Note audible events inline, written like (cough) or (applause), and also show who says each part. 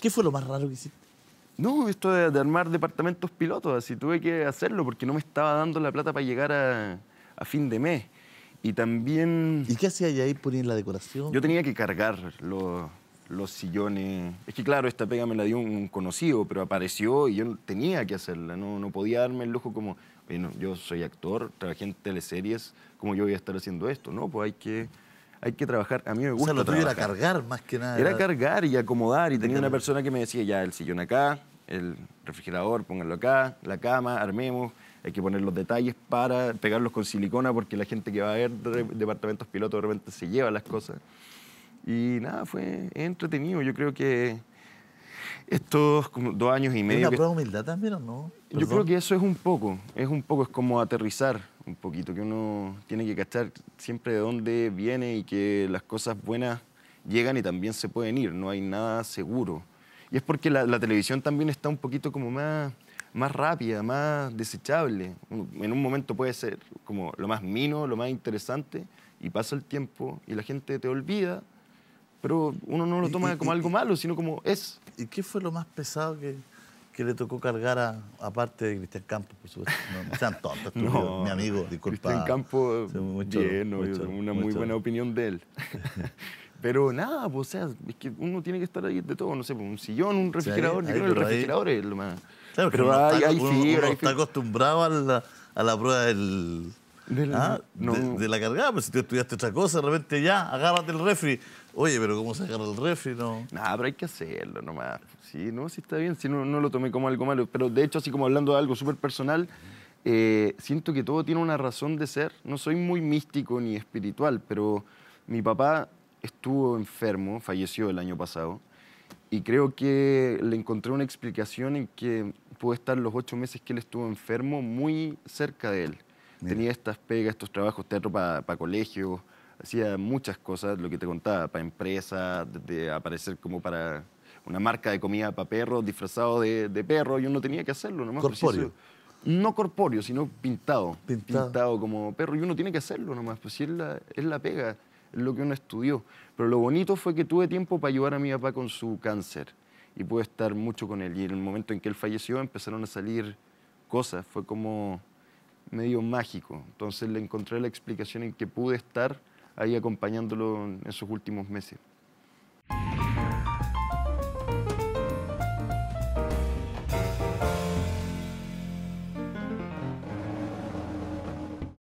Speaker 1: ¿Qué fue lo más raro que hiciste? No, esto de, armar departamentos pilotos, así tuve que hacerlo porque no me estaba dando la plata para llegar a, fin de mes. Y también... ¿Y qué hacía ahí? poniendo la decoración? Yo tenía que cargar los, los sillones. Es que claro, esta pega me la dio un conocido, pero apareció y yo tenía que hacerla. No, no podía darme el lujo como, bueno, yo soy actor, trabajé en teleseries, ¿cómo yo voy a estar haciendo esto? No, pues hay que hay que trabajar. A mí me gusta. O sea, lo tuyo era cargar más que nada. Era cargar y acomodar. Y tenía una persona que me decía, ya, el sillón acá, el refrigerador, pónganlo acá, la cama, armemos. Hay que poner los detalles para pegarlos con silicona porque la gente que va a ver departamentos pilotos de repente se lleva las cosas. Y nada, fue entretenido. Yo creo que estos dos años y medio. ¿Es una prueba de humildad también o no? Yo creo que eso es un poco, es un poco, es como aterrizar un poquito, que uno tiene que cachar siempre de dónde viene y que las cosas buenas llegan y también se pueden ir, no hay nada seguro. Y es porque la, televisión también está un poquito como más, más rápida, más desechable. En un momento puede ser como lo más mino, lo más interesante, y pasa el tiempo y la gente te olvida, pero uno no lo toma como algo malo, sino como es. ¿Y qué fue lo más pesado que, que le tocó cargar a, aparte de Cristian Campos, por supuesto. No, no sean tontos, (laughs) mi amigo, disculpa. Cristian Campos, mucho, bien, una muy buena opinión de él. (laughs) Pero nada, pues, o sea, es que uno tiene que estar ahí de todo, no sé, pues, un sillón, un refrigerador, yo creo que el refrigerador es lo más...
Speaker 2: Claro, pero, está, está
Speaker 1: acostumbrado a la prueba del de la, ah, de, la cargada, pues si tú estudiaste otra cosa, de repente ya, agárrate el refri. Oye, pero ¿cómo se agarra el refri? No. Nada, pero hay que hacerlo nomás. Sí, no, sí está bien, si no, lo tomé como algo malo. Pero de hecho, así como hablando de algo súper personal, eh, siento que todo tiene una razón de ser. No soy muy místico ni espiritual, pero mi papá estuvo enfermo, falleció el año pasado, y creo que le encontré una explicación en que pude estar los ocho meses que él estuvo enfermo muy cerca de él. Tenía estas pegas, estos trabajos, teatro para colegio. hacía muchas cosas, lo que te contaba, para empresas, de aparecer como para una marca de comida para perros, disfrazado de, perro, Y uno tenía que hacerlo, nomás. Pues, corpóreo. No corpóreo, sino pintado, pintado, como perro, y uno tiene que hacerlo nomás, pues si es la, es la pega, es lo que uno estudió. Pero lo bonito fue que tuve tiempo para ayudar a mi papá con su cáncer y pude estar mucho con él. Y en el momento en que él falleció empezaron a salir cosas, fue como medio mágico. Entonces le encontré la explicación en que pude estar ahí acompañándolo en esos últimos meses.